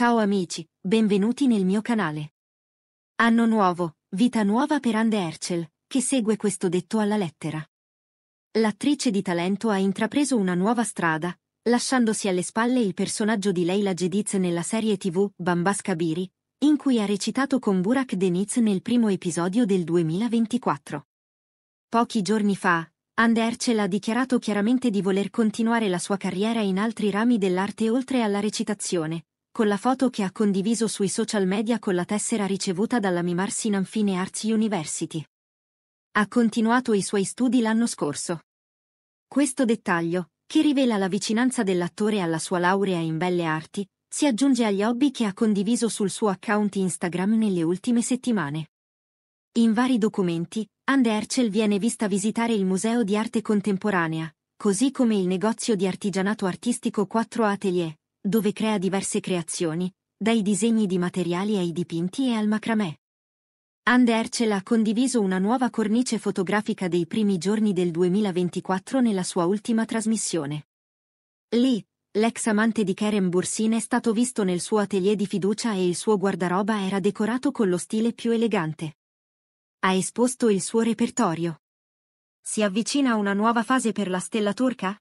Ciao amici, benvenuti nel mio canale. Anno nuovo, vita nuova per Ande Herschel, che segue questo detto alla lettera. L'attrice di talento ha intrapreso una nuova strada, lasciandosi alle spalle il personaggio di Leila Jediz nella serie tv Bambas Kabiri, in cui ha recitato con Burak Deniz nel primo episodio del 2024. Pochi giorni fa, Andercel ha dichiarato chiaramente di voler continuare la sua carriera in altri rami dell'arte oltre alla recitazione, con la foto che ha condiviso sui social media con la tessera ricevuta dalla Mimar Sinan Fine Arts University. Ha continuato i suoi studi l'anno scorso. Questo dettaglio, che rivela la vicinanza dell'attore alla sua laurea in belle arti, si aggiunge agli hobby che ha condiviso sul suo account Instagram nelle ultime settimane. In vari documenti, Anne Ercel viene vista visitare il Museo di Arte Contemporanea, così come il negozio di artigianato artistico 4 Atelier, dove crea diverse creazioni, dai disegni di materiali ai dipinti e al macramè. Andercel ha condiviso una nuova cornice fotografica dei primi giorni del 2024 nella sua ultima trasmissione. Lì, l'ex amante di Karen Bursin è stato visto nel suo atelier di fiducia e il suo guardaroba era decorato con lo stile più elegante. Ha esposto il suo repertorio. Si avvicina una nuova fase per la stella turca?